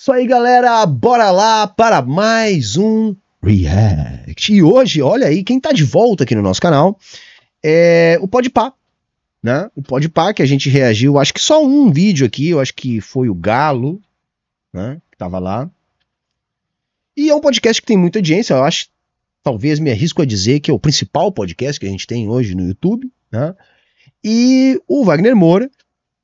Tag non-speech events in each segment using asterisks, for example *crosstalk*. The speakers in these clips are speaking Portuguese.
Isso aí, galera, bora lá para mais um React. E hoje, olha aí, quem tá de volta aqui no nosso canal é o Podpah, né? O Podpah que a gente reagiu, acho que só um vídeo aqui, eu acho que foi o Galo, né, que tava lá. E é um podcast que tem muita audiência, eu acho, talvez me arrisco a dizer que é o principal podcast que a gente tem hoje no YouTube, né? E o Wagner Moura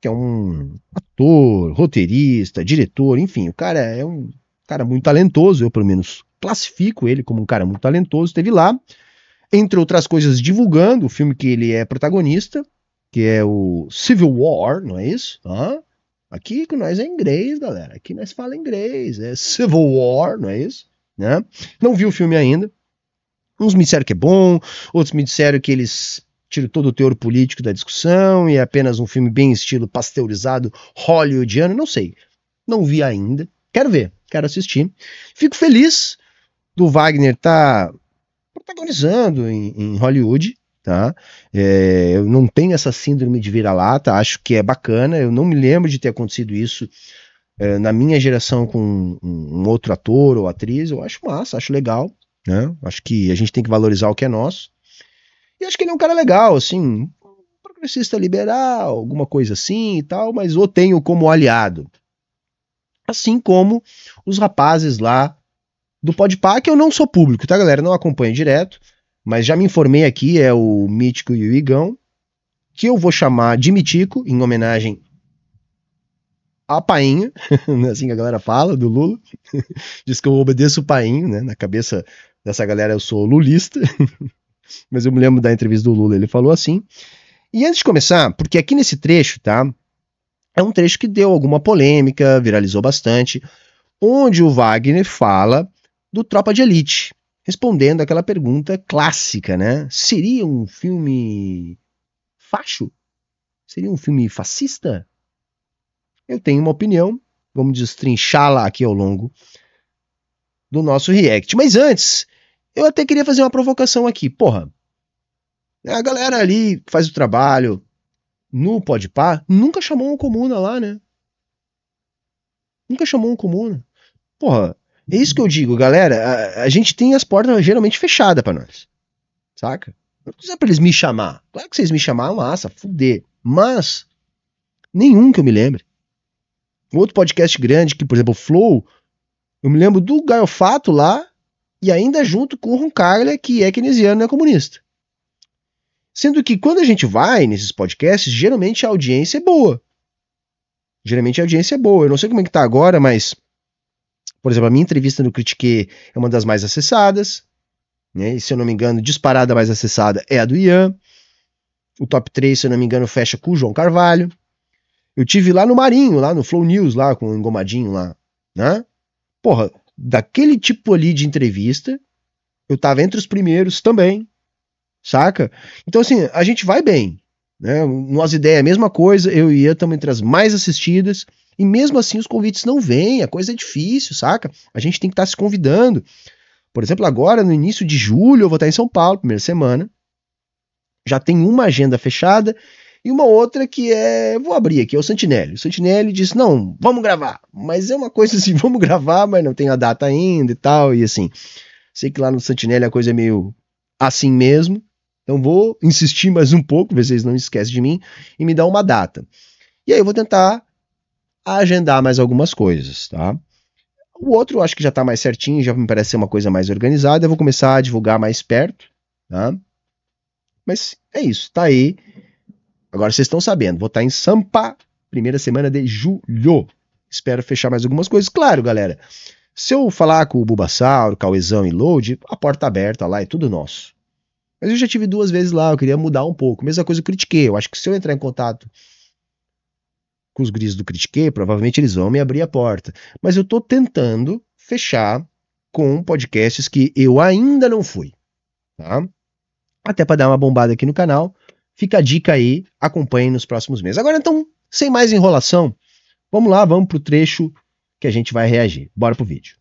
que é um ator, roteirista, diretor, enfim, o cara é um cara muito talentoso, eu pelo menos classifico ele como um cara muito talentoso, esteve lá, entre outras coisas, divulgando o filme que ele é protagonista, que é o Civil War, não é isso? Hã? Aqui que nós é inglês, galera. Aqui nós fala inglês, é Civil War, não é isso? Né? Não vi o filme ainda. Uns me disseram que é bom, outros me disseram que eles tire todo o teor político da discussão e é apenas um filme bem estilo pasteurizado hollywoodiano, não sei. Não vi ainda. Quero ver, quero assistir. Fico feliz do Wagner estar tá protagonizando em, em, Hollywood. Tá? É, eu não tenho essa síndrome de vira-lata, acho que é bacana. Eu não me lembro de ter acontecido isso é, na minha geração com um, um outro ator ou atriz. Eu acho massa, acho legal. Né? Acho que a gente tem que valorizar o que é nosso. E acho que ele é um cara legal, assim, progressista liberal, alguma coisa assim e tal, mas o tenho como aliado. Assim como os rapazes lá do Podpah, que eu não sou público, tá, galera? Não acompanho direto, mas já me informei aqui, é o Mítico e o Igão, que eu vou chamar de mítico em homenagem a Painho, *laughs* né, assim que a galera fala, do Lula. *laughs* Diz que eu obedeço o Painho, né? Na cabeça dessa galera eu sou lulista. *laughs* mas eu me lembro da entrevista do Lula, ele falou assim. E antes de começar, porque aqui nesse trecho, tá? É um trecho que deu alguma polêmica, viralizou bastante, onde o Wagner fala do Tropa de Elite, respondendo aquela pergunta clássica, né? Seria um filme facho? Seria um filme fascista? Eu tenho uma opinião, vamos destrinchá-la aqui ao longo do nosso react. Mas antes, eu até queria fazer uma provocação aqui. Porra, a galera ali faz o trabalho no Podpah, nunca chamou um comuna lá, né? Nunca chamou um comuna. Porra, é isso que eu digo, galera. A, a gente tem as portas geralmente fechadas para nós. Saca? Não precisa pra eles me chamar. Claro que vocês me chamaram, massa, fuder. Mas, nenhum que eu me lembre. Outro podcast grande, que, por exemplo, o Flow, eu me lembro do Gaiofato lá, e ainda junto com Roncaglia, que é keynesiano e é comunista. Sendo que quando a gente vai nesses podcasts, geralmente a audiência é boa. Geralmente a audiência é boa. Eu não sei como é que tá agora, mas, por exemplo, a minha entrevista no Critique é uma das mais acessadas. Né? E, se eu não me engano, disparada mais acessada é a do Ian. O top 3, se eu não me engano, fecha com o João Carvalho. Eu tive lá no Marinho, lá no Flow News, lá com o Engomadinho lá, né? Porra, daquele tipo ali de entrevista, eu tava entre os primeiros também, saca? Então, assim, a gente vai bem. Né? Nós ideia é a mesma coisa, eu e Ian estamos entre as mais assistidas, e mesmo assim os convites não vêm, a coisa é difícil, saca? A gente tem que estar tá se convidando. Por exemplo, agora, no início de julho, eu vou estar em São Paulo, primeira semana. Já tem uma agenda fechada e uma outra que é, vou abrir aqui, é o Santinelli. O Santinelli disse: "Não, vamos gravar". Mas é uma coisa assim, *laughs* vamos gravar, mas não tem a data ainda e tal, e assim. Sei que lá no Santinelli a coisa é meio assim mesmo. Então vou insistir mais um pouco, ver se não esquecem de mim e me dá uma data. E aí eu vou tentar agendar mais algumas coisas, tá? O outro eu acho que já tá mais certinho, já me parece ser uma coisa mais organizada. Eu vou começar a divulgar mais perto, tá? Mas é isso, tá aí Agora vocês estão sabendo, vou estar em Sampa, primeira semana de julho. Espero fechar mais algumas coisas. Claro, galera, se eu falar com o Bubasauro, Cauezão e Load, a porta tá aberta lá, é tudo nosso. Mas eu já tive duas vezes lá, eu queria mudar um pouco. Mesma coisa eu critiquei. Eu acho que se eu entrar em contato com os gris do critiquei, provavelmente eles vão me abrir a porta. Mas eu tô tentando fechar com podcasts que eu ainda não fui, tá? Até para dar uma bombada aqui no canal, Fica a dica aí, acompanhem nos próximos meses. Agora então, sem mais enrolação, vamos lá, vamos pro trecho que a gente vai reagir. Bora pro vídeo.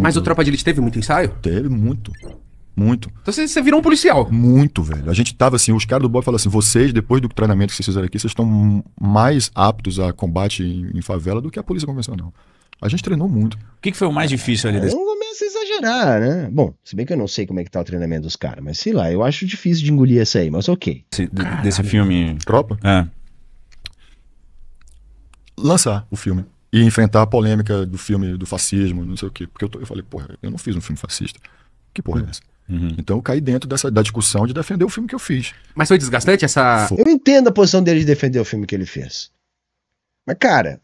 Mas o Tropa de Elite teve muito ensaio? Teve muito. Muito. Então você, você virou um policial? Muito, velho. A gente tava assim, os caras do Bob falaram assim: vocês, depois do treinamento que vocês fizeram aqui, vocês estão mais aptos a combate em, em favela do que a polícia convencional. A gente treinou muito. O que, que foi o mais difícil ali desse? né? Bom, se bem que eu não sei como é que tá o treinamento dos caras, mas sei lá, eu acho difícil de engolir essa aí, mas ok. desse filme. Tropa? É. Lançar o filme. E enfrentar a polêmica do filme do fascismo, não sei o quê. Porque eu, tô, eu falei, porra, eu não fiz um filme fascista. Que porra é essa? Uhum. Então eu caí dentro dessa, da discussão de defender o filme que eu fiz. Mas foi desgastante essa. Eu entendo a posição dele de defender o filme que ele fez. Mas, cara,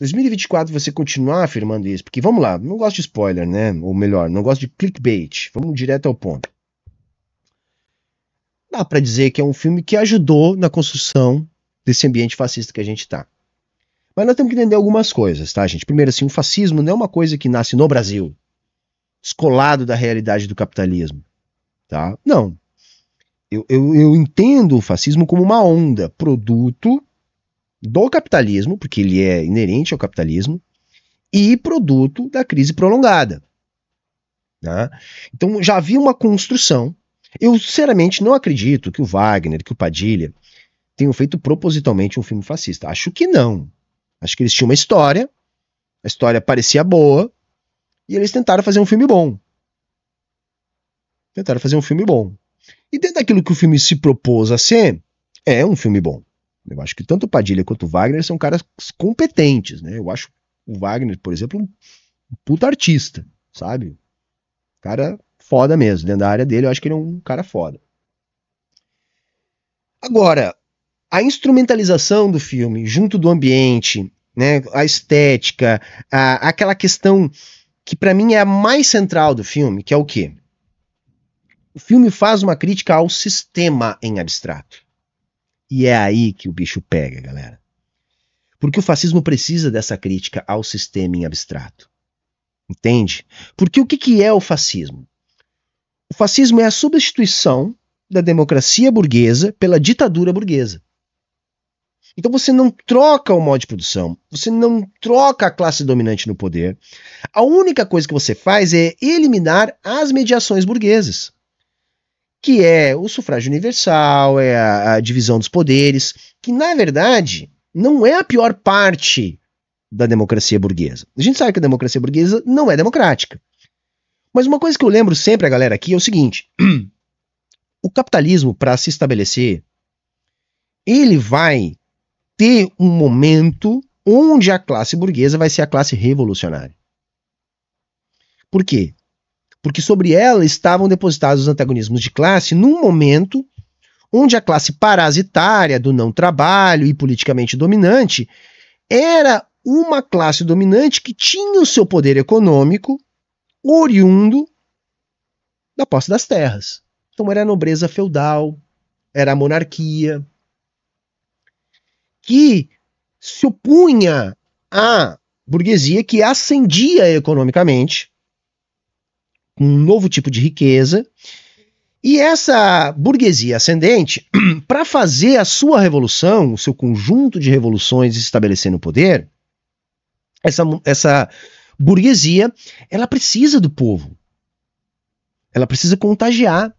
2024 você continuar afirmando isso, porque vamos lá, não gosto de spoiler, né? Ou melhor, não gosto de clickbait. Vamos direto ao ponto. Dá para dizer que é um filme que ajudou na construção desse ambiente fascista que a gente tá. Mas nós temos que entender algumas coisas, tá, gente? Primeiro, assim, o fascismo não é uma coisa que nasce no Brasil, descolado da realidade do capitalismo, tá? Não. eu, eu, eu entendo o fascismo como uma onda, produto do capitalismo, porque ele é inerente ao capitalismo, e produto da crise prolongada. Né? Então já havia uma construção. Eu sinceramente não acredito que o Wagner, que o Padilha tenham feito propositalmente um filme fascista. Acho que não. Acho que eles tinham uma história, a história parecia boa, e eles tentaram fazer um filme bom. Tentaram fazer um filme bom. E dentro daquilo que o filme se propôs a ser, é um filme bom. Eu acho que tanto o Padilha quanto o Wagner são caras competentes, né? Eu acho o Wagner, por exemplo, um puta artista, sabe? Cara foda mesmo. Dentro da área dele, eu acho que ele é um cara foda. Agora, a instrumentalização do filme, junto do ambiente, né, a estética, a, aquela questão que para mim é a mais central do filme, que é o quê? O filme faz uma crítica ao sistema em abstrato. E é aí que o bicho pega, galera. Porque o fascismo precisa dessa crítica ao sistema em abstrato. Entende? Porque o que, que é o fascismo? O fascismo é a substituição da democracia burguesa pela ditadura burguesa. Então você não troca o modo de produção, você não troca a classe dominante no poder. A única coisa que você faz é eliminar as mediações burguesas que é o sufrágio universal, é a, a divisão dos poderes, que na verdade não é a pior parte da democracia burguesa. A gente sabe que a democracia burguesa não é democrática. Mas uma coisa que eu lembro sempre a galera aqui é o seguinte: *clears throat* o capitalismo, para se estabelecer, ele vai ter um momento onde a classe burguesa vai ser a classe revolucionária. Por quê? porque sobre ela estavam depositados os antagonismos de classe num momento onde a classe parasitária do não trabalho e politicamente dominante era uma classe dominante que tinha o seu poder econômico oriundo da posse das terras. Então era a nobreza feudal, era a monarquia, que se opunha à burguesia que ascendia economicamente com um novo tipo de riqueza. E essa burguesia ascendente, *clears throat* para fazer a sua revolução, o seu conjunto de revoluções se estabelecer no poder, essa, essa burguesia, ela precisa do povo. Ela precisa contagiar,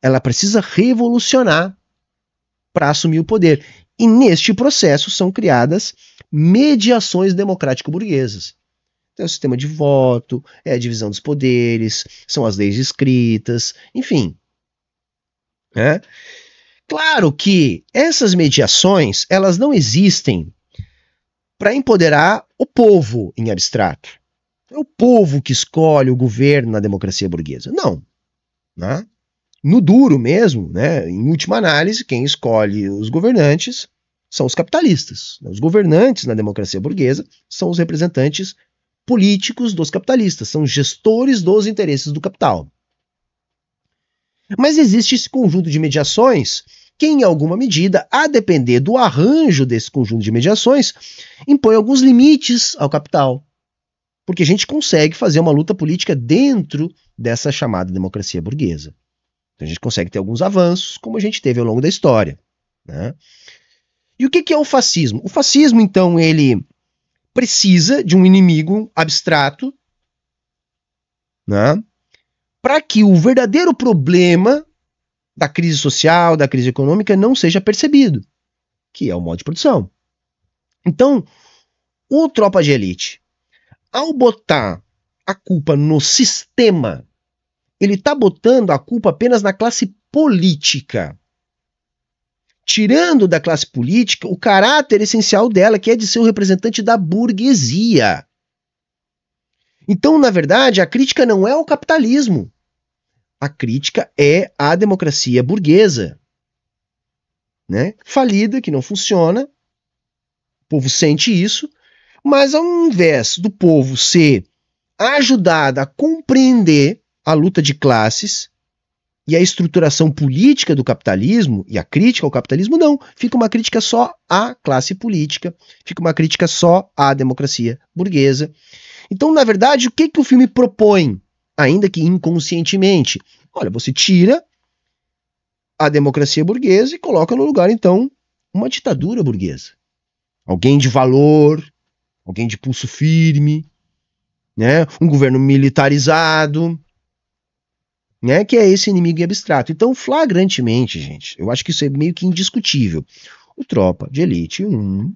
ela precisa revolucionar para assumir o poder. E neste processo são criadas mediações democrático-burguesas. Tem o sistema de voto, é a divisão dos poderes, são as leis escritas, enfim. É. Claro que essas mediações elas não existem para empoderar o povo em abstrato. É o povo que escolhe o governo na democracia burguesa. Não. Né? No duro mesmo, né? em última análise, quem escolhe os governantes são os capitalistas. Né? Os governantes na democracia burguesa são os representantes políticos dos capitalistas, são gestores dos interesses do capital. Mas existe esse conjunto de mediações que, em alguma medida, a depender do arranjo desse conjunto de mediações, impõe alguns limites ao capital. Porque a gente consegue fazer uma luta política dentro dessa chamada democracia burguesa. Então a gente consegue ter alguns avanços, como a gente teve ao longo da história. Né? E o que, que é o fascismo? O fascismo, então, ele precisa de um inimigo abstrato, né? Para que o verdadeiro problema da crise social, da crise econômica não seja percebido, que é o modo de produção. Então, o tropa de elite, ao botar a culpa no sistema, ele está botando a culpa apenas na classe política tirando da classe política o caráter essencial dela, que é de ser o representante da burguesia. Então, na verdade, a crítica não é o capitalismo. A crítica é a democracia burguesa. Né? Falida, que não funciona. O povo sente isso. Mas ao invés do povo ser ajudado a compreender a luta de classes, e a estruturação política do capitalismo e a crítica ao capitalismo, não. Fica uma crítica só à classe política, fica uma crítica só à democracia burguesa. Então, na verdade, o que, que o filme propõe, ainda que inconscientemente? Olha, você tira a democracia burguesa e coloca no lugar, então, uma ditadura burguesa. Alguém de valor, alguém de pulso firme, né? um governo militarizado, né? Que é esse inimigo abstrato. Então, flagrantemente, gente, eu acho que isso é meio que indiscutível. O Tropa de Elite 1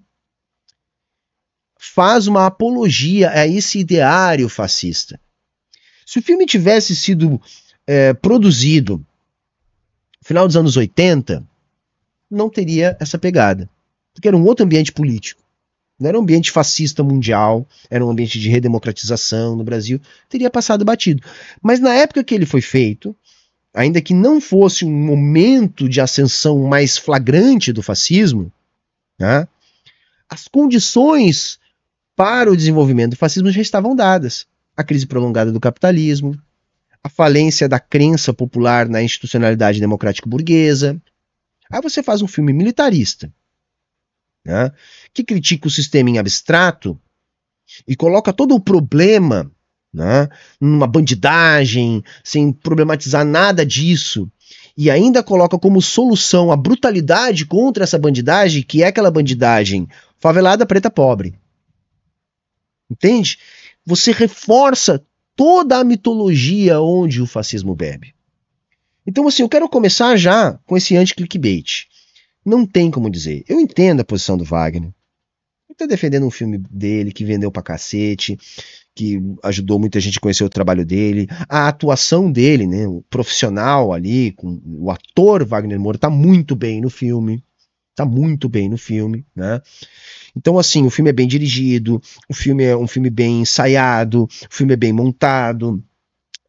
faz uma apologia a esse ideário fascista. Se o filme tivesse sido é, produzido no final dos anos 80, não teria essa pegada. Porque era um outro ambiente político. Não era um ambiente fascista mundial, era um ambiente de redemocratização no Brasil, teria passado batido. Mas na época que ele foi feito, ainda que não fosse um momento de ascensão mais flagrante do fascismo, né, as condições para o desenvolvimento do fascismo já estavam dadas. A crise prolongada do capitalismo, a falência da crença popular na institucionalidade democrático-burguesa. Aí você faz um filme militarista, né, que critica o sistema em abstrato e coloca todo o problema né, numa bandidagem, sem problematizar nada disso, e ainda coloca como solução a brutalidade contra essa bandidagem, que é aquela bandidagem favelada, preta, pobre. Entende? Você reforça toda a mitologia onde o fascismo bebe. Então, assim, eu quero começar já com esse anti-clickbait. Não tem como dizer. Eu entendo a posição do Wagner. Ele está defendendo um filme dele que vendeu pra cacete, que ajudou muita gente a conhecer o trabalho dele. A atuação dele, né? O profissional ali, com o ator Wagner Moura, tá muito bem no filme. Tá muito bem no filme, né? Então, assim, o filme é bem dirigido, o filme é um filme bem ensaiado, o filme é bem montado.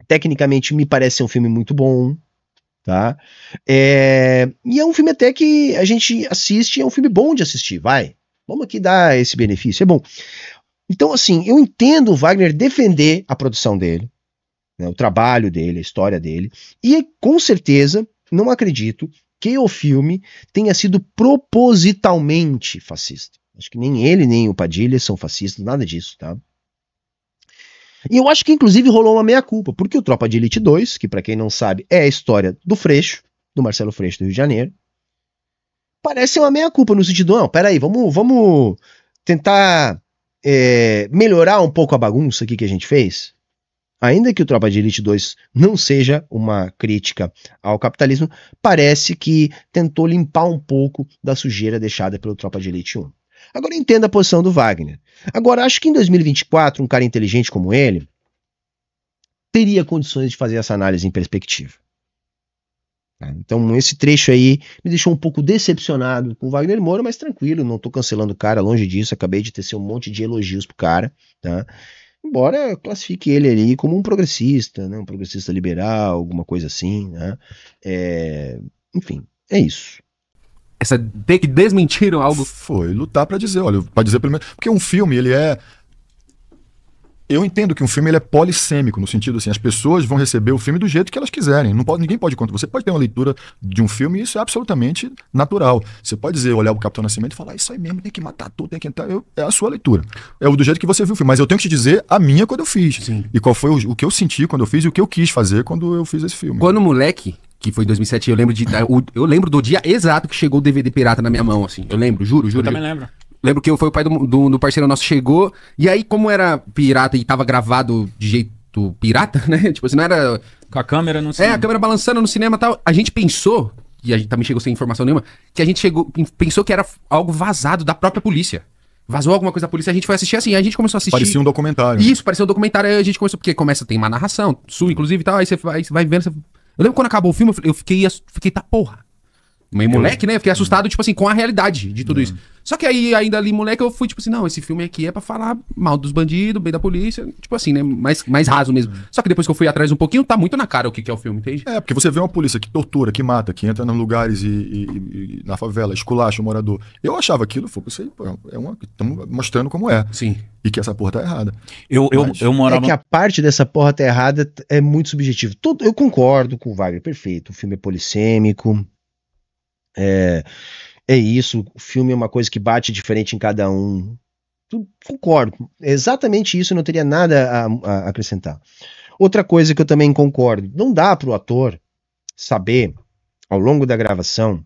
Tecnicamente, me parece um filme muito bom, tá? É, e é um filme até que a gente assiste, é um filme bom de assistir, vai. Vamos aqui dar esse benefício, é bom. Então, assim, eu entendo o Wagner defender a produção dele, né, o trabalho dele, a história dele, e com certeza não acredito que o filme tenha sido propositalmente fascista. Acho que nem ele, nem o Padilha são fascistas, nada disso, tá? E eu acho que inclusive rolou uma meia-culpa, porque o Tropa de Elite 2, que para quem não sabe é a história do Freixo, do Marcelo Freixo do Rio de Janeiro, parece uma meia-culpa no sentido, não, peraí, vamos, vamos tentar é, melhorar um pouco a bagunça aqui que a gente fez. Ainda que o Tropa de Elite 2 não seja uma crítica ao capitalismo, parece que tentou limpar um pouco da sujeira deixada pelo Tropa de Elite 1. Agora entenda a posição do Wagner. Agora, acho que em 2024, um cara inteligente como ele teria condições de fazer essa análise em perspectiva. Tá? Então, esse trecho aí me deixou um pouco decepcionado com o Wagner Moura, mas tranquilo, não estou cancelando o cara, longe disso, acabei de tecer um monte de elogios pro cara, tá? Embora classifique ele ali como um progressista, né? um progressista liberal, alguma coisa assim, né? É... Enfim, é isso essa ter que desmentir algo? Foi lutar para dizer, olha, para dizer pelo menos, porque um filme ele é eu entendo que um filme ele é polissêmico, no sentido assim, as pessoas vão receber o filme do jeito que elas quiserem. Não pode, ninguém pode contra. Você pode ter uma leitura de um filme e isso é absolutamente natural. Você pode dizer, olhar é o Capitão Nascimento e falar, ah, isso aí mesmo, tem que matar tudo, tem que entrar. Eu, é a sua leitura. É o do jeito que você viu o filme. Mas eu tenho que te dizer a minha quando eu fiz. Sim. E qual foi o, o, que eu senti quando eu fiz e o que eu quis fazer quando eu fiz esse filme. Quando moleque, que foi 2007, eu lembro de eu, lembro do dia exato que chegou o DVD pirata na minha mão, assim. Eu lembro, juro, juro. Eu também lembro. Lembro que foi o pai do, do, do, parceiro nosso chegou, e aí, como era pirata e tava gravado de jeito pirata, *laughs* né? Tipo assim, não era. Com a câmera no cinema. É, a câmera balançando no cinema e tal. A gente pensou, e a gente também chegou sem informação nenhuma, que a gente chegou, pensou que era algo vazado da própria polícia. Vazou alguma coisa da polícia, a gente foi assistir assim, a gente começou a assistir. Parecia um documentário. Isso, parecia um documentário, aí a gente começou, porque começa, tem uma narração, sua, inclusive e tal, aí você vai, você vai vendo, você eu lembro quando acabou o filme, eu fiquei, eu fiquei tá porra. Meio moleque, né? Fiquei assustado, hum. tipo assim, com a realidade de tudo é. isso. Só que aí, ainda ali, moleque, eu fui, tipo assim, não, esse filme aqui é pra falar mal dos bandidos, bem da polícia, tipo assim, né? Mais, mais raso mesmo. É. Só que depois que eu fui atrás um pouquinho, tá muito na cara o que, que é o filme, entende? É, porque você vê uma polícia que tortura, que mata, que entra nos lugares e, e, e na favela, esculacha o morador. Eu achava aquilo, foi, pensei, pô, é uma. Estamos mostrando como é. Sim. E que essa porra tá errada. Eu, eu, Mas, eu morava. É que a parte dessa porra tá errada é muito subjetivo. Todo, eu concordo com o Wagner, perfeito. O filme é polissêmico é, é isso, o filme é uma coisa que bate diferente em cada um. concordo, exatamente isso, não teria nada a, a acrescentar. Outra coisa que eu também concordo, não dá para o ator saber ao longo da gravação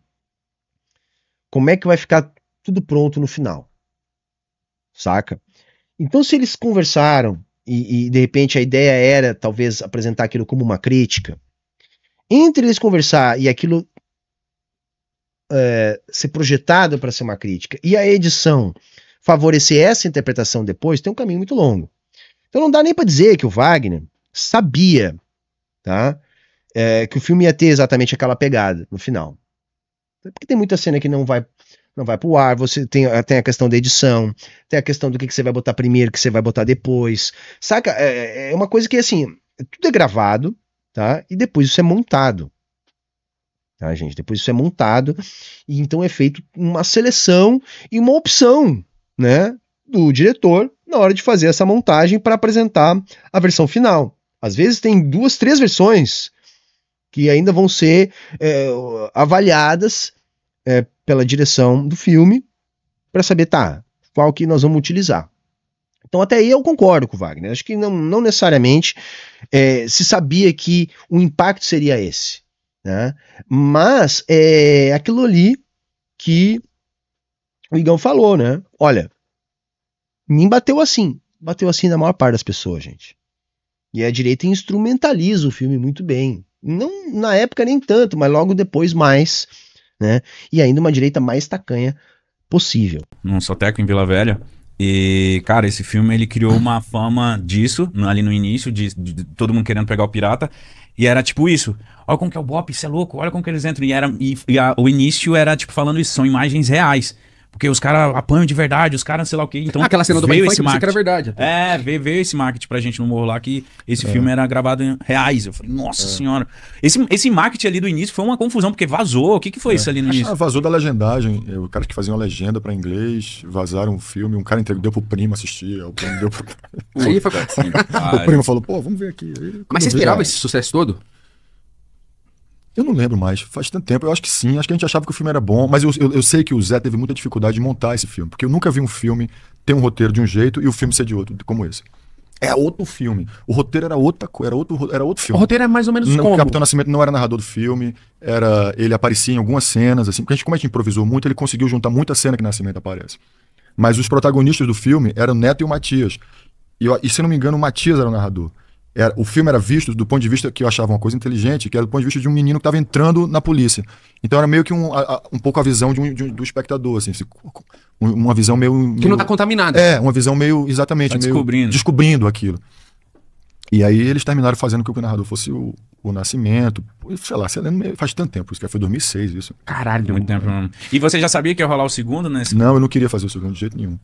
como é que vai ficar tudo pronto no final, saca? Então se eles conversaram e, e de repente a ideia era talvez apresentar aquilo como uma crítica, entre eles conversar e aquilo eh, ser projetado para ser uma crítica e a edição favorecer essa interpretação depois, tem um caminho muito longo. Então não dá nem para dizer que o Wagner sabia tá, é, que o filme ia ter exatamente aquela pegada no final. Porque tem muita cena que não vai não vai pro ar, você tem, eh, tem a questão da edição, tem a questão do que, que você vai botar primeiro, que você vai botar depois. Saca? É, é uma coisa que, assim, tudo é gravado, tá? E depois isso é montado tá, gente? Depois isso é montado e então é feito uma seleção e uma opção, né, do diretor na hora de fazer essa montagem para apresentar a versão final. Às vezes tem duas, três versões que ainda vão ser é, avaliadas é, pela direção do filme para saber, tá, qual que nós vamos utilizar. Então, até aí eu concordo com o Wagner. Acho que não, não necessariamente é, se sabia que o impacto seria esse. Né? Mas é aquilo ali que o Igão falou, né? Olha, nem bateu assim. Bateu assim na maior parte das pessoas, gente. E a direita instrumentaliza o filme muito bem. Não na época nem tanto, mas logo depois mais, né? E ainda uma direita mais tacanha possível. Num soteco em Vila Velha. E, cara, esse filme ele criou uma fama disso, ali no início, de, de, de todo mundo querendo pegar o pirata. E era tipo isso. Olha como que é o Bop, isso é louco, olha como que eles entram. E, era, e, e a, o início era, tipo, falando isso, são imagens reais. Porque os caras apanham de verdade, os caras, sei lá o quê. Então, aquela cena do veio esse marketing. que era verdade. Até. É, veio, veio esse marketing pra gente no Morro lá, que esse é. filme era gravado em reais. Eu falei, nossa é. senhora. Esse, esse marketing ali do início foi uma confusão, porque vazou. O que, que foi é. isso ali no início? Ah, vazou da legendagem. É, o cara que fazia uma legenda pra inglês, vazaram um filme, um cara entregou, deu pro primo assistir, o primo deu pro... Aí foi assim, *laughs* O primo falou, pô, vamos ver aqui. Aí, Mas você esperava ah, esse sucesso todo? Eu não lembro mais, faz tanto tempo. Eu acho que sim, acho que a gente achava que o filme era bom, mas eu, eu, eu sei que o Zé teve muita dificuldade de montar esse filme, porque eu nunca vi um filme ter um roteiro de um jeito e o filme ser de outro, como esse. É outro filme. O roteiro era outra coisa, era outro, era outro filme. O roteiro é mais ou menos não, como? O Capitão Nascimento não era narrador do filme, era ele aparecia em algumas cenas, assim, porque a gente, como a gente improvisou muito, ele conseguiu juntar muita cena que Nascimento aparece. Mas os protagonistas do filme eram o Neto e o Matias. E, e se não me engano, o Matias era o narrador. Era, o filme era visto do ponto de vista que eu achava uma coisa inteligente, que era do ponto de vista de um menino que estava entrando na polícia. Então era meio que um, a, um pouco a visão de um, de um, do espectador, assim, uma visão meio. meio que não está contaminada. É, uma visão meio. Exatamente. Tá meio descobrindo. descobrindo aquilo. E aí eles terminaram fazendo com que o narrador fosse o, o Nascimento. Sei lá, faz tanto tempo, isso que foi 2006, isso. Caralho. Muito tempo. Né? E você já sabia que ia rolar o segundo, né? Não, eu não queria fazer o segundo de jeito nenhum.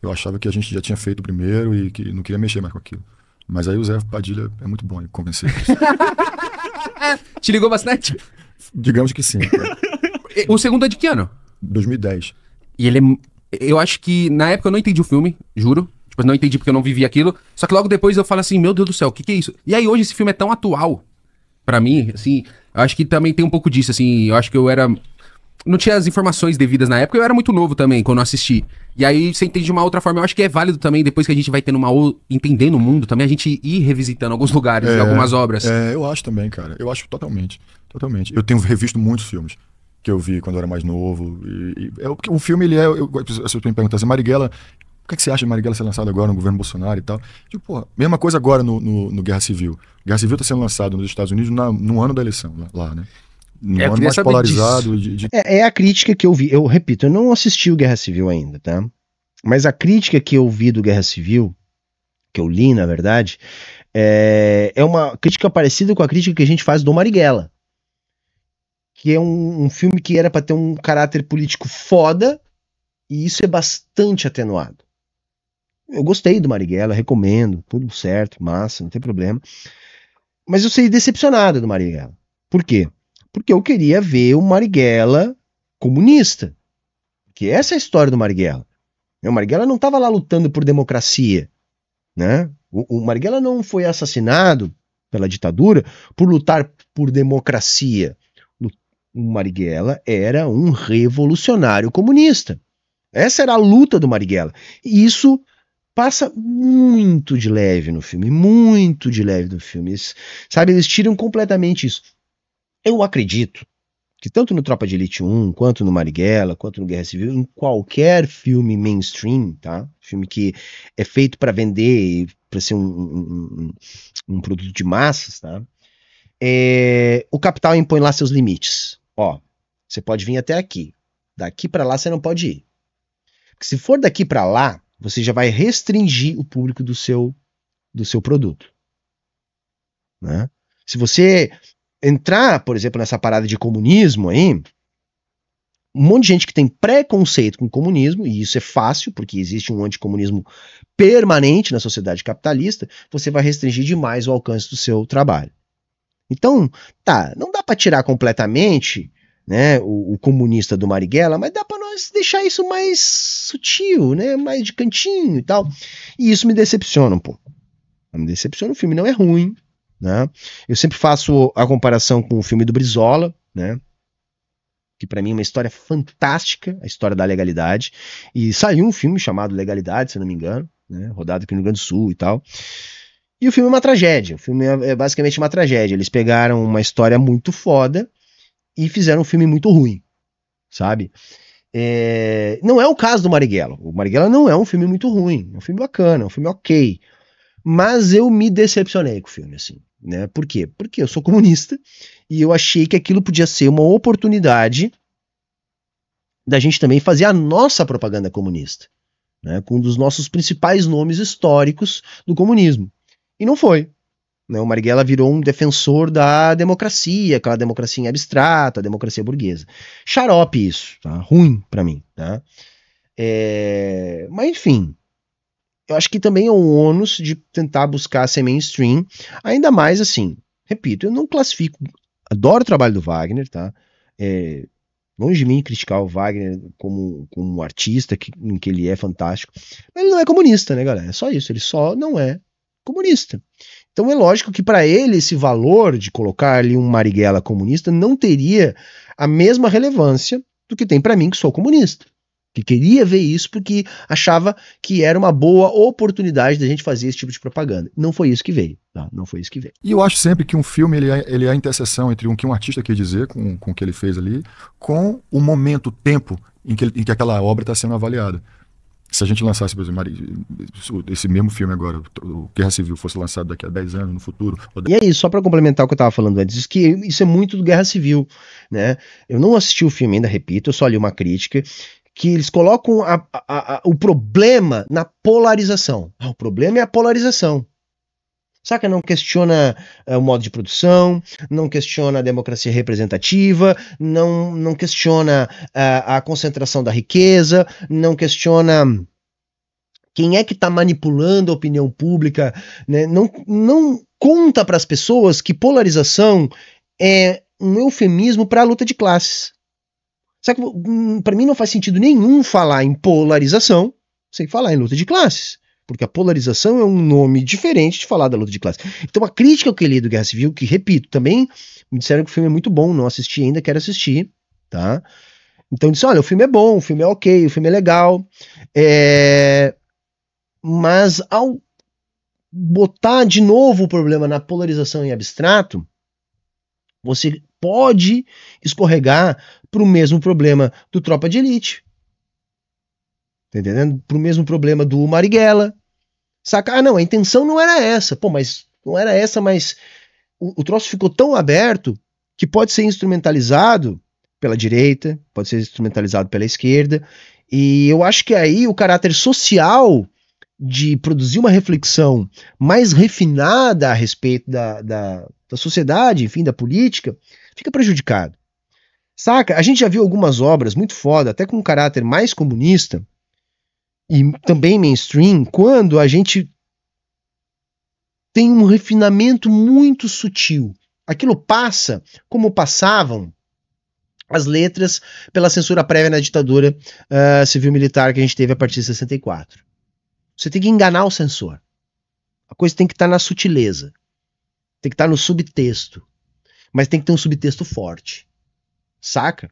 Eu achava que a gente já tinha feito o primeiro e que não queria mexer mais com aquilo. Mas aí o Zé Padilha é muito bom em convencer. *laughs* Te ligou bastante? Digamos que sim. o segundo é de que ano? 2010. E ele é. Eu acho que na época eu não entendi o filme, juro. Tipo, não entendi porque eu não vivi aquilo. Só que logo depois eu falo assim, meu Deus do céu, o que, que é isso? E aí hoje esse filme é tão atual para mim, assim. Eu acho que também tem um pouco disso, assim. Eu acho que eu era não tinha as informações devidas na época, eu era muito novo também quando assisti. E aí você entende de uma outra forma. Eu acho que é válido também, depois que a gente vai tendo uma. entendendo o mundo também, a gente ir revisitando alguns lugares é, e algumas obras. É, eu acho também, cara. Eu acho totalmente. Totalmente. Eu tenho revisto muitos filmes que eu vi quando eu era mais novo. E, e é, porque o filme, ele é. Eu, se eu me perguntar assim, Marighella, o que, é que você acha de Marighella ser lançado agora no governo Bolsonaro e tal? Tipo, porra, mesma coisa agora no, no, no Guerra Civil. Guerra Civil está sendo lançado nos Estados Unidos na, no ano da eleição, lá, lá né? Um é, ano mais polarizado. De, de... É, é, a crítica que eu vi. Eu repito, eu não assisti o Guerra Civil ainda, tá? Mas a crítica que eu vi do Guerra Civil, que eu li, na verdade, é, é uma crítica parecida com a crítica que a gente faz do Marighella. Que é um, um filme que era para ter um caráter político foda, e isso é bastante atenuado. Eu gostei do Marighella, recomendo, tudo certo, massa, não tem problema. Mas eu saí decepcionado do Marighella. Por quê? porque eu queria ver o Marighella comunista. Que essa é a história do Marighella. Né, o Marighella não estava lá lutando por democracia. Né? O, o Marighella não foi assassinado pela ditadura por lutar por democracia. O Marighella era um revolucionário comunista. Essa era a luta do Marighella. E isso passa muito de leve no filme, muito de leve no filme. Eles, sabe, eles tiram completamente isso. Eu acredito que tanto no Tropa de Elite 1, quanto no Marighella, quanto no Guerra Civil, em qualquer filme mainstream, tá? Filme que é feito para vender, para ser um, um, um, produto de massas, tá? É, o capital impõe lá seus limites. Ó, você pode vir até aqui. Daqui para lá você não pode ir. Porque se for daqui para lá, você já vai restringir o público do seu do seu produto, né? Se você entrar, por exemplo, nessa parada de comunismo aí, um monte de gente que tem preconceito com o comunismo, e isso é fácil, porque existe um anticomunismo permanente na sociedade capitalista, você vai restringir demais o alcance do seu trabalho. Então, tá, não dá para tirar completamente né, o, o, comunista do Marighella, mas dá para nós deixar isso mais sutil, né, mais de cantinho e tal. E isso me decepciona um pouco. Me decepciona, o filme não é ruim, né? Eu sempre faço a comparação com o filme do Brizola, né? que para mim é uma história fantástica, a história da legalidade. E saiu um filme chamado Legalidade, se não me engano, né? rodado aqui no Rio Grande do Sul e tal. E o filme é uma tragédia. O filme é, é basicamente uma tragédia. Eles pegaram uma história muito foda e fizeram um filme muito ruim, sabe? É... Não é o caso do Marighella. O Marighella não é um filme muito ruim. É um filme bacana, é um filme ok. Mas eu me decepcionei com o filme, assim. Né? Por quê? Porque eu sou comunista e eu achei que aquilo podia ser uma oportunidade da gente também fazer a nossa propaganda comunista, né? com um dos nossos principais nomes históricos do comunismo. E não foi. Né? O Marighella virou um defensor da democracia, aquela democracia abstrata, a democracia burguesa. Xarope isso, tá? ruim para mim. Tá? É... Mas enfim, eu acho que também é um ônus de tentar buscar ser mainstream, ainda mais assim, repito, eu não classifico, adoro o trabalho do Wagner, tá? É, longe de mim criticar o Wagner como, como artista, que, em que ele é fantástico, mas ele não é comunista, né, galera? É só isso, ele só não é comunista. Então é lógico que para ele esse valor de colocar ali um Marighella comunista não teria a mesma relevância do que tem para mim que sou comunista que queria ver isso porque achava que era uma boa oportunidade da gente fazer esse tipo de propaganda. Não foi isso que veio, tá? não foi isso que veio. E eu acho sempre que um filme ele é, ele é a interseção entre o um, que um artista quer dizer com, com o que ele fez ali, com o momento, o tempo em que, em que aquela obra está sendo avaliada. Se a gente lançasse, por exemplo, esse mesmo filme agora, o Guerra Civil, fosse lançado daqui a 10 anos, no futuro. E aí, é só para complementar o que eu estava falando antes, isso, que isso é muito do Guerra Civil, né? Eu não assisti o filme ainda, repito, eu só li uma crítica que eles colocam a, a, a, o problema na polarização. Ah, o problema é a polarização. Saca? Não questiona uh, o modo de produção, não questiona a democracia representativa, não, não questiona uh, a concentração da riqueza, não questiona quem é que está manipulando a opinião pública. Né? Não, não conta para as pessoas que polarização é um eufemismo para a luta de classes. Só que hum, para mim não faz sentido nenhum falar em polarização sem falar em luta de classes? Porque a polarização é um nome diferente de falar da luta de classes. Então a crítica que eu li do Guerra Civil, que repito, também me disseram que o filme é muito bom, não assisti ainda, quero assistir, tá? Então disse, olha, o filme é bom, o filme é ok, o filme é legal, é... mas ao botar de novo o problema na polarização em abstrato, você pode escorregar para o mesmo problema do Tropa de Elite. Tá entendendo? o mesmo problema do Marighella. Saca? Ah, não, a intenção não era essa. Pô, mas não era essa, mas o, o troço ficou tão aberto que pode ser instrumentalizado pela direita, pode ser instrumentalizado pela esquerda. E eu acho que aí o caráter social de produzir uma reflexão mais refinada a respeito da, da, da sociedade, enfim, da política, fica prejudicado. Saca? A gente já viu algumas obras muito foda, até com um caráter mais comunista e também mainstream, quando a gente tem um refinamento muito sutil. Aquilo passa como passavam as letras pela censura prévia na ditadura uh, civil-militar que a gente teve a partir de 64. Você tem que enganar o censor. A coisa tem que estar tá na sutileza. Tem que estar tá no subtexto. Mas tem que ter um subtexto forte. Saca?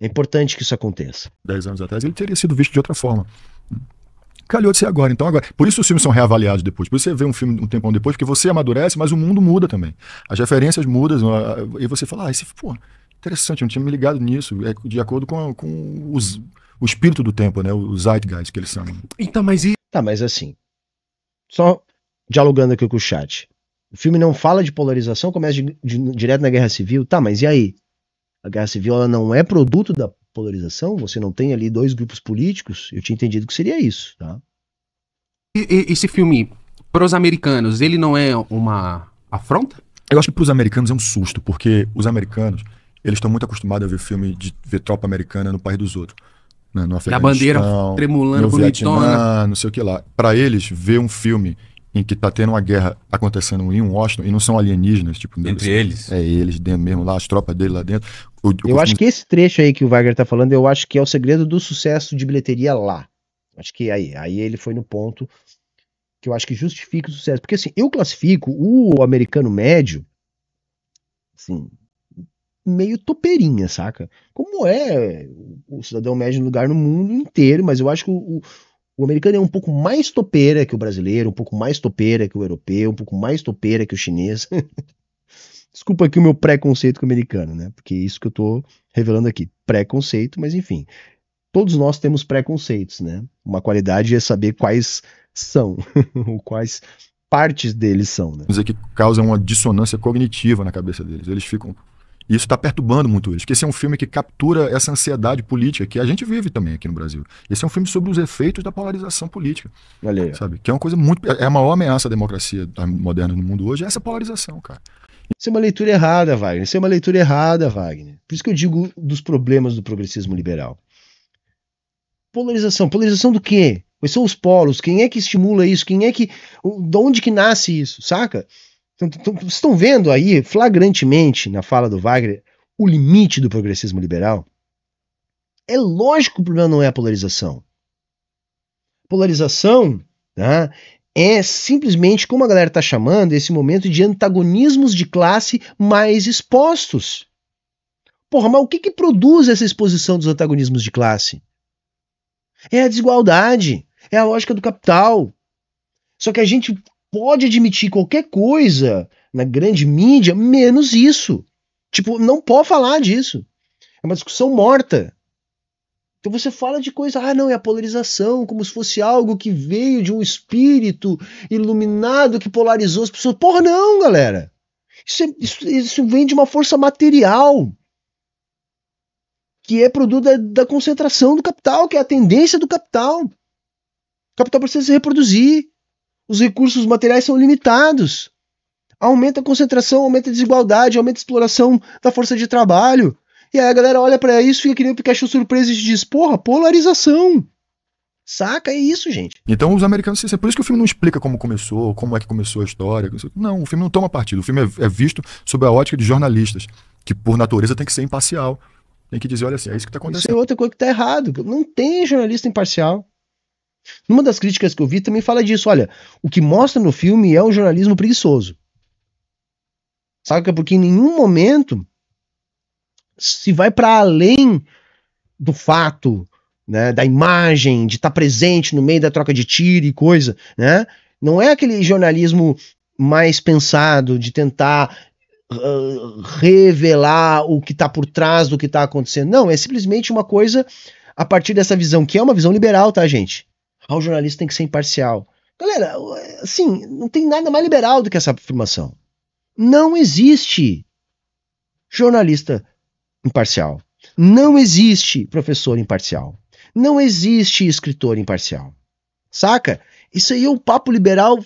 É importante que isso aconteça. Dez anos atrás ele teria sido visto de outra forma. Calhou de ser agora, então agora. Por isso os filmes são reavaliados depois. Por isso você vê um filme um tempão depois, porque você amadurece, mas o mundo muda também. As referências mudam, e você fala, ah, esse, pô, interessante, eu não tinha me ligado nisso. É de acordo com, com os, o espírito do tempo, né? Os zeitgeist que eles chamam. Então, mas e... Tá, mas assim, só dialogando aqui com o chat. O filme não fala de polarização, começa de, de, direto na guerra civil. Tá, mas e aí? a guerra civil ela não é produto da polarização, você não tem ali dois grupos políticos, eu tinha entendido que seria isso, tá? Esse filme, para os americanos, ele não é uma afronta? Eu acho que para os americanos é um susto, porque os americanos, eles estão muito acostumados a ver filme de ver tropa americana no país dos outros. Né? No bandeira tremulando, no bonitona. Vietnã, não sei o que lá. Para eles, ver um filme em que está tendo uma guerra acontecendo em Washington e não são alienígenas, tipo. Entre eles. É eles dentro mesmo lá, as tropas dele lá dentro. eu, eu acho que esse trecho aí que o Wagner tá falando, eu acho que é o segredo do sucesso de bilheteria lá. Acho que aí, aí ele foi no ponto que eu acho que justifica o sucesso. Porque assim, eu classifico o americano médio, assim, meio topeirinha, saca? Como é o cidadão médio no lugar no mundo inteiro, mas eu acho que o, o americano é um pouco mais topeira que o brasileiro, um pouco mais topeira que o europeu, um pouco mais topeira que o chinês. *laughs* Desculpa aqui o meu preconceito com o americano, né? Porque é isso que eu tô revelando aqui, preconceito, mas enfim. Todos nós temos preconceitos, né? Uma qualidade é saber quais são, *laughs* ou quais partes deles são. Né? Dizer que causam uma dissonância cognitiva na cabeça deles. Eles ficam isso está perturbando muito eles, porque esse é um filme que captura essa ansiedade política que a gente vive também aqui no Brasil. Esse é um filme sobre os efeitos da polarização política. Olha Sabe? Que é uma coisa muito. É, é a maior ameaça à democracia moderna no mundo hoje, é essa polarização, cara. Isso é uma leitura errada, Wagner. Isso é uma leitura errada, Wagner. Por isso que eu digo dos problemas do progressismo liberal. Polarização. Polarização do quê? Quais são os polos? Quem é que estimula isso? Quem é que. De onde que nasce isso, saca? Então, vocês Estão vendo aí flagrantemente na fala do Wagner o limite do progressismo liberal? É lógico que o problema não é a polarização. Polarização tá, é simplesmente, como a galera está chamando, esse momento de antagonismos de classe mais expostos. Porra, mas o que, que produz essa exposição dos antagonismos de classe? É a desigualdade, é a lógica do capital. Só que a gente pode admitir qualquer coisa na grande mídia, menos isso. Tipo, não pode falar disso. É uma discussão morta. Então você fala de coisa, ah, não, é a polarização, como se fosse algo que veio de um espírito iluminado que polarizou as pessoas. Porra, não, galera. Isso, é, isso, isso vem de uma força material que é produto da, da concentração do capital, que é a tendência do capital. O capital precisa se reproduzir os recursos materiais são limitados. Aumenta a concentração, aumenta a desigualdade, aumenta a exploração da força de trabalho. E aí a galera olha para isso, fica que nem o Pikachu surpreso e diz: porra, polarização. Saca? É isso, gente. Então os americanos. É por isso que o filme não explica como começou, como é que começou a história. Não, o filme não toma partido. O filme é, é, visto sob a ótica de jornalistas, que por natureza tem que ser imparcial. Tem que dizer, olha assim, é isso que está acontecendo. Isso é outra coisa que está errado. Não tem jornalista imparcial. Numa das críticas que eu vi também fala disso. Olha, o que mostra no filme é o jornalismo preguiçoso. Saca? Porque em nenhum momento se vai para além do fato, né, da imagem, de estar tá presente no meio da troca de tiro e coisa, né? Não é aquele jornalismo mais pensado de tentar ah, revelar o que está por trás do que está acontecendo. Não, é simplesmente uma coisa a partir dessa visão que é uma visão liberal, tá, gente? ao o jornalista tem que ser imparcial. Galera, assim, não tem nada mais liberal do que essa afirmação. Não existe jornalista imparcial. Não existe professor imparcial. Não existe escritor imparcial. Saca? Isso aí é um papo liberal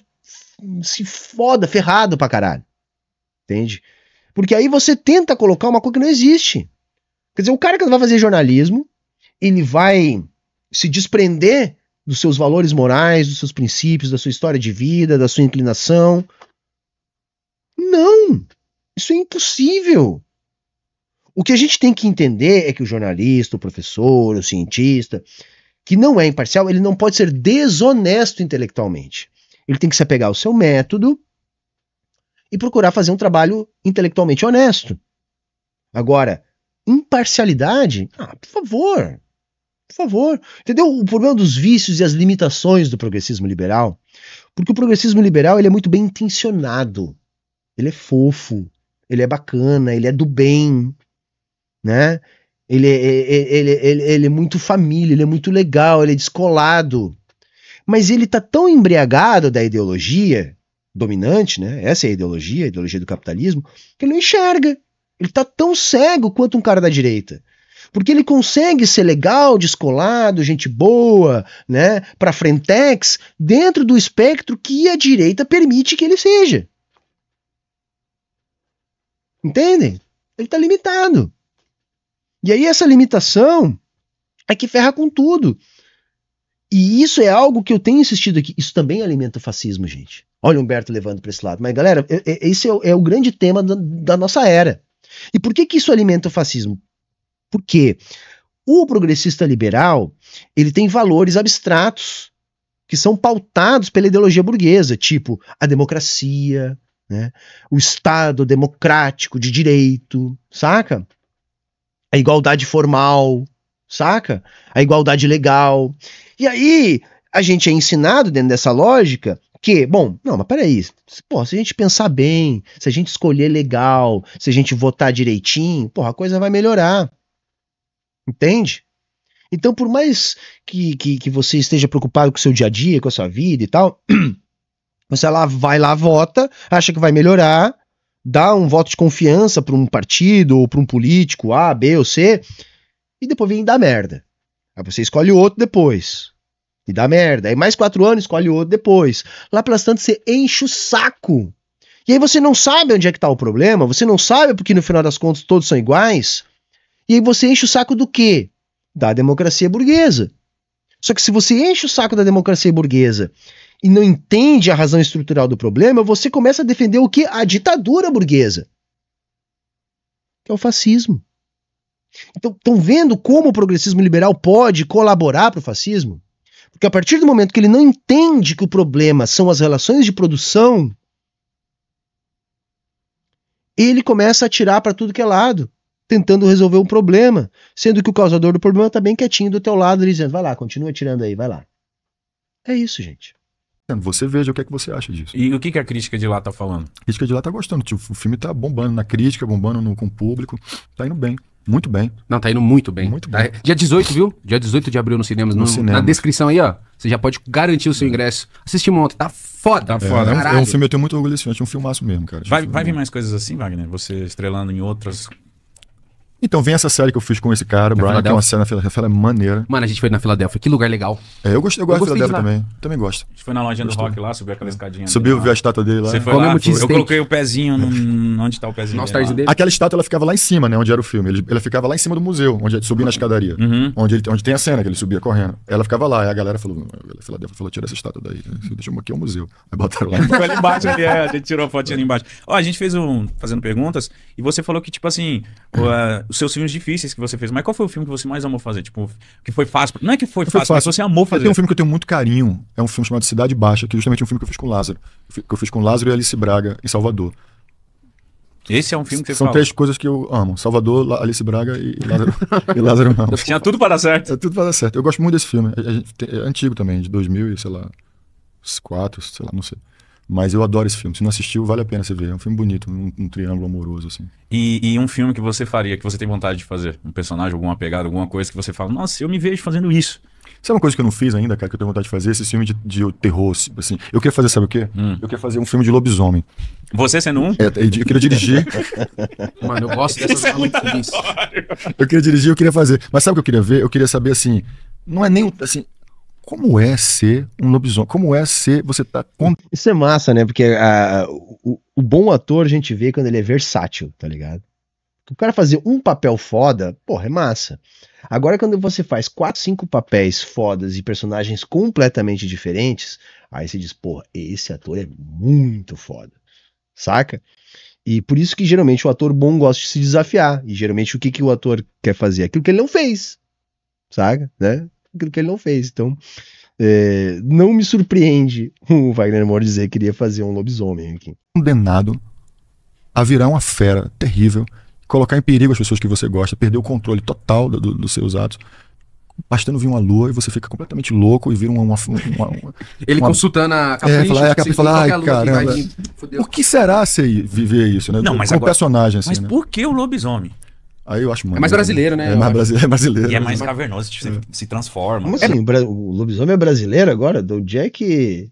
se foda, ferrado pra caralho. Entende? Porque aí você tenta colocar uma coisa que não existe. Quer dizer, o cara que vai fazer jornalismo, ele vai se desprender dos seus valores morais, dos seus princípios, da sua história de vida, da sua inclinação. Não! Isso é impossível! O que a gente tem que entender é que o jornalista, o professor, o cientista, que não é imparcial, ele não pode ser desonesto intelectualmente. Ele tem que se apegar ao seu método e procurar fazer um trabalho intelectualmente honesto. Agora, imparcialidade? Ah, por favor. Por favor. Entendeu o problema dos vícios e as limitações do progressismo liberal? Porque o progressismo liberal ele é muito bem intencionado. Ele é fofo, ele é bacana, ele é do bem, né? Ele é, é, é, ele, ele, ele é muito família, ele é muito legal, ele é descolado. Mas ele tá tão embriagado da ideologia dominante, né? Essa é a ideologia, a ideologia do capitalismo, que ele não enxerga. Ele tá tão cego quanto um cara da direita. Porque ele consegue ser legal, descolado, gente boa, né, para frentex, dentro do espectro que a direita permite que ele seja. Entendem? Ele está limitado. E aí essa limitação é que ferra com tudo. E isso é algo que eu tenho insistido aqui. Isso também alimenta o fascismo, gente. Olha o Humberto levando para esse lado. Mas, galera, é, é, esse é, é o, grande tema da, da, nossa era. E por que, que isso alimenta o fascismo? Por quê? O progressista liberal, ele tem valores abstratos que são pautados pela ideologia burguesa, tipo a democracia, né? o Estado democrático de direito, saca? A igualdade formal, saca? A igualdade legal. E aí, a gente é ensinado dentro dessa lógica que, bom, não, mas peraí, porra, se a gente pensar bem, se a gente escolher legal, se a gente votar direitinho, porra, a coisa vai melhorar. Entende? Então, por mais que, que, que você esteja preocupado com o seu dia a dia, com a sua vida e tal, *clears throat* você lá vai lá, vota, acha que vai melhorar, dá um voto de confiança para um partido ou para um político A, B ou C, e depois vem dar merda. Aí você escolhe outro depois. E dá merda. Aí mais quatro anos, escolhe outro depois. Lá pelas tantas você enche o saco. E aí você não sabe onde é que tá o problema, você não sabe porque no final das contas todos são iguais. E aí você enche o saco do quê? Da democracia burguesa. Só que se você enche o saco da democracia burguesa e não entende a razão estrutural do problema, você começa a defender o que? A ditadura burguesa. Que é o fascismo. Então, estão vendo como o progressismo liberal pode colaborar para o fascismo? Porque a partir do momento que ele não entende que o problema são as relações de produção, ele começa a tirar para tudo que é lado tentando resolver um problema, sendo que o causador do problema está bem quietinho do teu lado, dizendo, vai lá, continua tirando aí, vai lá. É isso, gente. Você veja o que é que você acha disso. E o que, que a crítica de lá tá falando? A crítica de lá tá gostando. Tipo, o filme tá bombando na crítica, bombando no, com o público. Tá indo bem. Muito bem. Não, tá indo muito bem. Muito bem. Tá, dia 18, viu? Dia 18 de abril nos cinemas. No, no cinema. Na descrição aí, ó. Você já pode garantir o seu é. ingresso. Assistimos ontem. Tá foda. Tá foda. É, é um filme, eu tenho muito orgulho desse filme. É um filmaço mesmo, cara. Vai, vai vir mais coisas assim, Wagner? Você estrelando em outras então vem essa série que eu fiz com esse cara, na Brian, que é uma série na Filadélfia, é maneira. Mano, a gente foi na Filadélfia, que lugar legal. É, eu gosto, eu gosto da Filadélfia também. Também gosto. A gente foi na lojinha do rock lá, subiu aquela escadinha. Subiu, viu a estátua dele lá. Você foi é lá, eu coloquei o pezinho *laughs* no, onde tá o pezinho Nossa, dele, dele. Aquela estátua ela ficava lá em cima, né, onde era o filme. Ele, ela ficava lá em cima do museu, onde ele subia na escadaria. Uhum. Onde, ele, onde tem a cena que ele subia correndo. Ela ficava lá, e a galera falou, Filadélfia falou, tira essa estátua daí, né, deixa aqui é o museu. Aí botaram lá. *laughs* Ficou ali embaixo, ali, é, a gente tirou a fotinha ali embaixo. Ó, a gente fez um, fazendo perguntas, e você falou que, tipo assim, os seus filmes difíceis que você fez, mas qual foi o filme que você mais amou fazer? Tipo, que foi fácil. Não é que foi, fácil, foi fácil, mas você amou fazer. Tem um filme que eu tenho muito carinho, é um filme chamado Cidade Baixa, que é justamente um filme que eu fiz com Lázaro. Que eu fiz com Lázaro e Alice Braga, em Salvador. Esse é um filme que São fala. três coisas que eu amo: Salvador, Alice Braga e Lázaro, *laughs* e Lázaro Ramos. Tinha tudo para dar certo. É tudo para dar certo. Eu gosto muito desse filme. É, é, é antigo também, de 2000 e sei lá, 4, sei lá, não sei. Mas eu adoro esse filme. Se não assistiu, vale a pena você ver. É um filme bonito, um, um triângulo amoroso, assim. E, e, um filme que você faria, que você tem vontade de fazer? Um personagem, alguma pegada, alguma coisa que você fala, nossa, eu me vejo fazendo isso. Sabe uma coisa que eu não fiz ainda, cara, que eu tenho vontade de fazer? Esse filme de, de terror, assim. Eu queria fazer, sabe o quê? Hum. Eu queria fazer um filme de lobisomem. Você sendo um? É, eu queria dirigir. *laughs* Mano, eu gosto dessas é muito. Eu queria dirigir, eu queria fazer. Mas sabe o que eu queria ver? Eu queria saber, assim, não é nem, assim, como é ser um lobisomem? Como é ser. Você tá. Isso é massa, né? Porque ah, o, o, bom ator a gente vê quando ele é versátil, tá ligado? O cara fazer um papel foda, porra, é massa. Agora, quando você faz quatro, cinco papéis fodas e personagens completamente diferentes, aí você diz, porra, esse ator é muito foda. Saca? E por isso que geralmente o ator bom gosta de se desafiar. E geralmente o que, que o ator quer fazer? Aquilo que ele não fez. Saca? Né? aquilo que ele não fez. Então, é, não me surpreende *laughs* o Wagner Moura dizer que queria fazer um lobisomem aqui. Condenado a virar uma fera terrível, colocar em perigo as pessoas que você gosta, perder o controle total do, do, dos seus atos bastando vir uma lua e você fica completamente louco e vira uma. uma, uma, uma Ele uma... consultando a Capricho. É, falar, é, Capricho fala, é, assim, ai, caramba. Que o que será ser viver isso, né? Não, mas Com agora, personagem assim. Mas né? por que o lobisomem? Aí eu acho É mais brasileiro, né? né? É mais, brasileiro, é brasileiro. E é mais cavernoso, tipo, é. se transforma. Como assim? É. O lobisomem é brasileiro agora? Do Jack.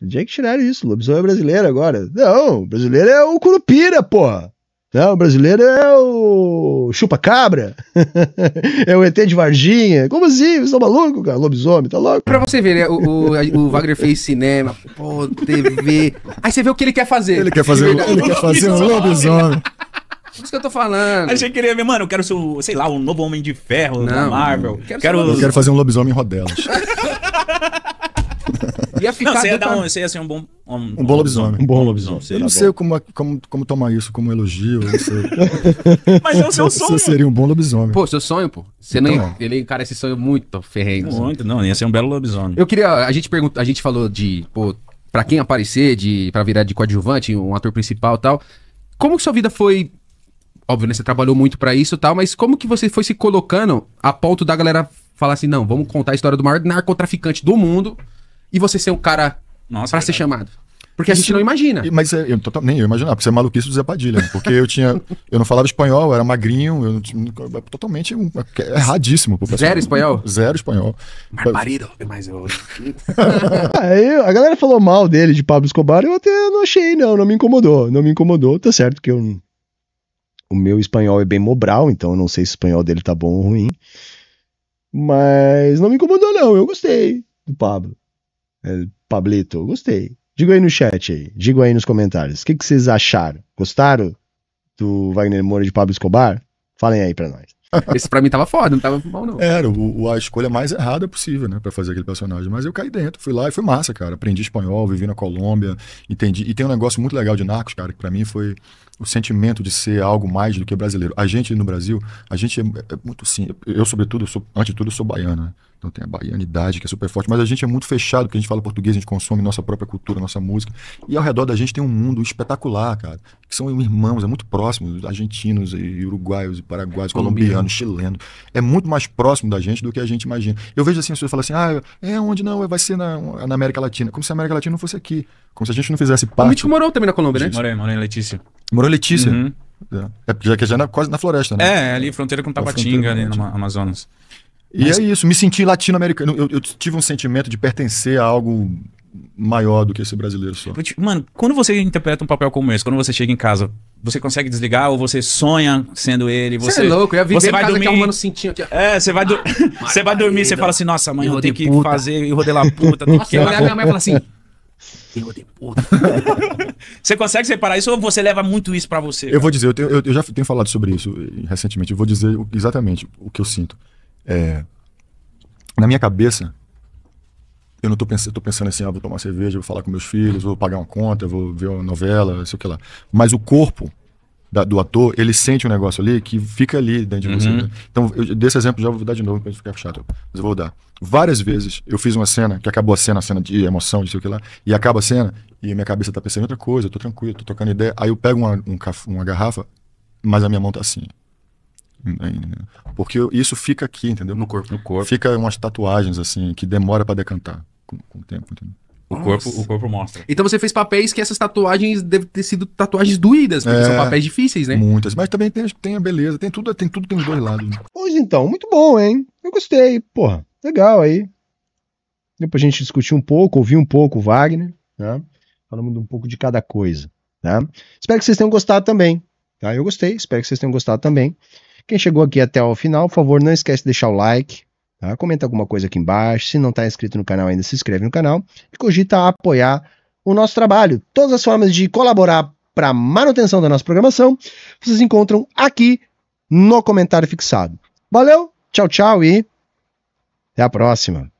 Do Jack tiraram isso. O lobisomem é brasileiro agora. Não, o brasileiro é o Curupira, porra. Não, o brasileiro é o chupa-cabra, *laughs* é o ET de Varginha. Como assim? Vocês estão malucos, cara? Lobisomem, tá louco? Pra você ver, né? O, o, o Wagner fez cinema, pô, TV. Aí você vê o que ele quer fazer. Ele quer fazer, ele quer fazer um lobisomem. Por isso que eu tô falando. A gente queria ver, mano, eu quero ser, sei lá, um novo Homem de Ferro da Marvel. Quero quero... Eu quero fazer um lobisomem em rodelas. *laughs* ia ficar não, você ia, dar um, você ia ser um bom... Um, um, um bom lobisomem. Um bom lobisomem. Eu não sei como, como, como tomar isso como elogio, eu não sei. *laughs* Mas é o seu sonho. Você seria um bom lobisomem. Pô, seu sonho, pô. Você então, não, ele encara esse sonho é muito ferrenho. Muito, não, ia ser um belo lobisomem. Eu queria, a gente pergunta, a gente falou de, pô, pra quem aparecer, de, pra virar de coadjuvante, um ator principal e tal. Como que sua vida foi óbvio, né? Você trabalhou muito para isso e tal, mas como que você foi se colocando a ponto da galera falar assim, não, vamos contar a história do maior narcotraficante do mundo e você ser o cara para ser chamado? Porque isso, a gente não imagina. Mas é, eu, nem eu imaginava, porque você é maluquice do Zé Padilha. Né? Porque eu tinha. *laughs* eu não falava espanhol, eu era magrinho, eu é totalmente um, é erradíssimo. Pro Zero espanhol? Zero espanhol. marido mas *laughs* ah, eu. Aí a galera falou mal dele, de Pablo Escobar, eu até não achei, não, não me incomodou. Não me incomodou, tá certo que eu o meu espanhol é bem mobral, então eu não sei se o espanhol dele tá bom ou ruim. Mas não me incomodou, não. Eu gostei do Pablo. É, Pablito, eu gostei. Diga aí no chat aí. Diga aí nos comentários. O que, que vocês acharam? Gostaram do Wagner Moura de Pablo Escobar? Falem aí pra nós. *laughs* Esse pra mim tava foda, não tava mal, não. Era o, a escolha mais errada possível, né? Pra fazer aquele personagem. Mas eu caí dentro, fui lá e foi massa, cara. Aprendi espanhol, vivi na Colômbia, entendi. E tem um negócio muito legal de Narcos, cara, que pra mim foi o sentimento de ser algo mais do que brasileiro. A gente no Brasil, a gente é, é muito sim. Eu, sobretudo, sou, antes de tudo, sou baiano, né? Então tem a baianidade, que é super forte, mas a gente é muito fechado, porque a gente fala português, a gente consome nossa própria cultura, nossa música. E ao redor da gente tem um mundo espetacular, cara, que são irmãos, é muito próximo, argentinos, e uruguaios, e paraguaios, colombianos, chilenos. É muito mais próximo da gente do que a gente imagina. Eu vejo assim, as pessoas falam assim, ah, é onde não, vai ser na, na América Latina. Como se a América Latina não fosse aqui. Como se a gente não fizesse parte. O Mítico morou também na Colômbia, né? Morei, morei em Letícia. Morou em Letícia? Uhum. É, é, já que já é na, quase na floresta, né? É, ali fronteira com Tabatinga, ali no Amazonas. E Mas... é isso, me senti latino-americano. Eu, eu tive um sentimento de pertencer a algo maior do que esse brasileiro só. Mano, quando você interpreta um papel como esse, quando você chega em casa, você consegue desligar ou você sonha sendo ele? É você, é louco, eu ia viver você vai casa dormir, que é cintinho aqui. É, você vai, do... ah, *laughs* você vai dormir, você fala assim, nossa, amanhã eu, eu tenho que puta. fazer, e rodelar puta. nossa, que minha mãe e assim, *laughs* eu puta. você consegue separar isso ou você leva muito isso para você? Eu vou dizer, eu, tenho, eu, eu já tenho falado sobre isso recentemente, eu vou dizer exatamente o que eu sinto. É, na minha cabeça, eu não tô pensando, tô pensando assim, ah, vou tomar cerveja, vou falar com meus filhos, vou pagar uma conta, vou ver uma novela, sei o que lá. Mas o corpo da, do ator, ele sente um negócio ali que fica ali dentro uhum. de você. Uhum. Né? Então, eu, desse exemplo já vou dar de novo pra gente ficar chato, mas eu vou dar. Várias vezes eu fiz uma cena, que acabou a cena, a cena de emoção, de sei o que lá, e acaba a cena, e minha cabeça tá pensando em outra coisa, eu tô tranquilo, tô trocando ideia, aí eu pego uma, um, uma garrafa, mas a minha mão tá assim. Porque isso fica aqui, entendeu? No corpo. No corpo. Fica umas tatuagens, assim, que demora para decantar com, com o tempo, entendeu? O corpo, o corpo mostra. Então você fez papéis que essas tatuagens devem ter sido tatuagens doídas, porque é, são papéis difíceis, né? Muitas, mas também tem, tem a beleza, tem tudo, tem tudo, tem os dois lados. Né? Pois então, muito bom, hein? Eu gostei, porra, legal aí. Deu pra gente discutir um pouco, ouvir um pouco o Wagner, né? Falando um pouco de cada coisa, né? Espero que vocês tenham gostado também, tá? Eu gostei, espero que vocês tenham gostado também. Quem chegou aqui até o final, por favor, não esquece de deixar o like, tá? comenta alguma coisa aqui embaixo. Se não está inscrito no canal ainda, se inscreve no canal e cogita apoiar o nosso trabalho. Todas as formas de colaborar para a manutenção da nossa programação, vocês encontram aqui no comentário fixado. Valeu, tchau, tchau e até a próxima.